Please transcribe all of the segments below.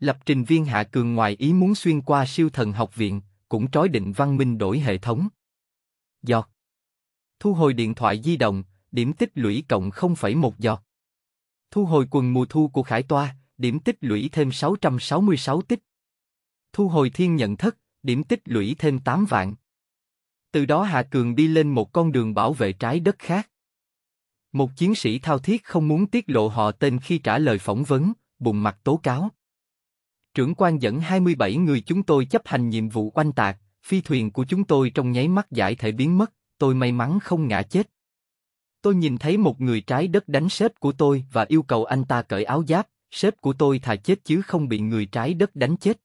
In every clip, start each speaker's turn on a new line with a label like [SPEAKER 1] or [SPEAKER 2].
[SPEAKER 1] Lập trình viên Hạ Cường ngoài ý muốn xuyên qua siêu thần học viện, cũng trói định văn minh đổi hệ thống. Giọt. Thu hồi điện thoại di động, điểm tích lũy cộng 0,1 giọt. Thu hồi quần mùa thu của Khải Toa, điểm tích lũy thêm 666 tích. Thu hồi thiên nhận thất, điểm tích lũy thêm 8 vạn. Từ đó Hạ Cường đi lên một con đường bảo vệ trái đất khác. Một chiến sĩ thao thiết không muốn tiết lộ họ tên khi trả lời phỏng vấn, bùng mặt tố cáo trưởng quan dẫn 27 người chúng tôi chấp hành nhiệm vụ quanh tạc, phi thuyền của chúng tôi trong nháy mắt giải thể biến mất, tôi may mắn không ngã chết. Tôi nhìn thấy một người trái đất đánh sếp của tôi và yêu cầu anh ta cởi áo giáp, sếp của tôi thà chết chứ không bị người trái đất đánh chết.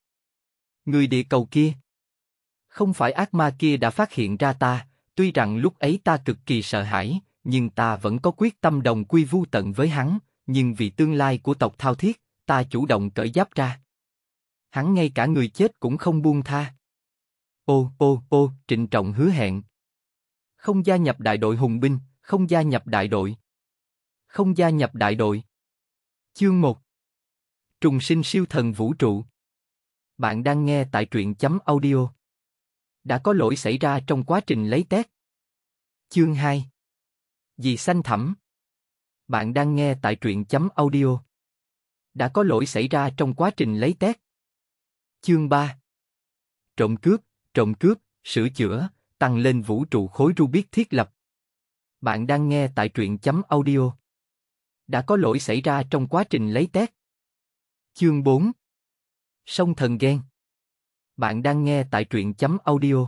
[SPEAKER 1] Người địa cầu kia. Không phải ác ma kia đã phát hiện ra ta, tuy rằng lúc ấy ta cực kỳ sợ hãi, nhưng ta vẫn có quyết tâm đồng quy vu tận với hắn, nhưng vì tương lai của tộc thao thiết, ta chủ động cởi giáp ra hắn ngay cả người chết cũng không buông tha. Ô, ô, ô, trịnh trọng hứa hẹn. Không gia nhập đại đội hùng binh, không gia nhập đại đội. Không gia nhập đại đội. Chương 1 Trùng sinh siêu thần vũ trụ Bạn đang nghe tại truyện chấm audio. Đã có lỗi xảy ra trong quá trình lấy test. Chương 2 Dì xanh thẳm Bạn đang nghe tại truyện chấm audio. Đã có lỗi xảy ra trong quá trình lấy test. Chương 3 Trộm cướp, trộm cướp, sửa chữa, tăng lên vũ trụ khối Rubik thiết lập. Bạn đang nghe tại truyện chấm audio. Đã có lỗi xảy ra trong quá trình lấy test. Chương 4 Sông thần ghen Bạn đang nghe tại truyện chấm audio.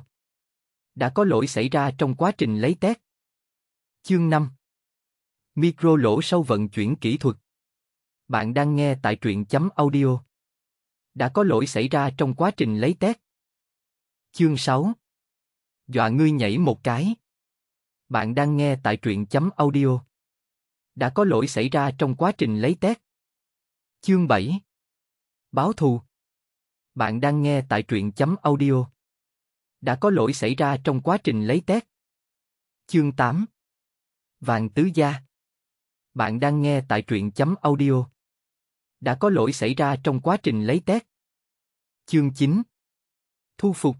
[SPEAKER 1] Đã có lỗi xảy ra trong quá trình lấy test. Chương 5 Micro lỗ sâu vận chuyển kỹ thuật. Bạn đang nghe tại truyện chấm audio đã có lỗi xảy ra trong quá trình lấy test. Chương 6 Dọa ngươi nhảy một cái. Bạn đang nghe tại truyện chấm audio. Đã có lỗi xảy ra trong quá trình lấy test. Chương 7 Báo thù Bạn đang nghe tại truyện chấm audio. Đã có lỗi xảy ra trong quá trình lấy test. Chương 8 Vàng tứ gia Bạn đang nghe tại truyện chấm audio đã có lỗi xảy ra trong quá trình lấy test. Chương 9 Thu phục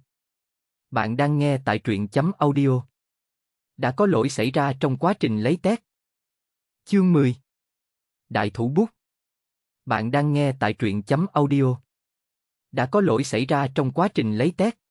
[SPEAKER 1] Bạn đang nghe tại truyện chấm audio. Đã có lỗi xảy ra trong quá trình lấy test. Chương 10 Đại thủ bút Bạn đang nghe tại truyện chấm audio. Đã có lỗi xảy ra trong quá trình lấy test.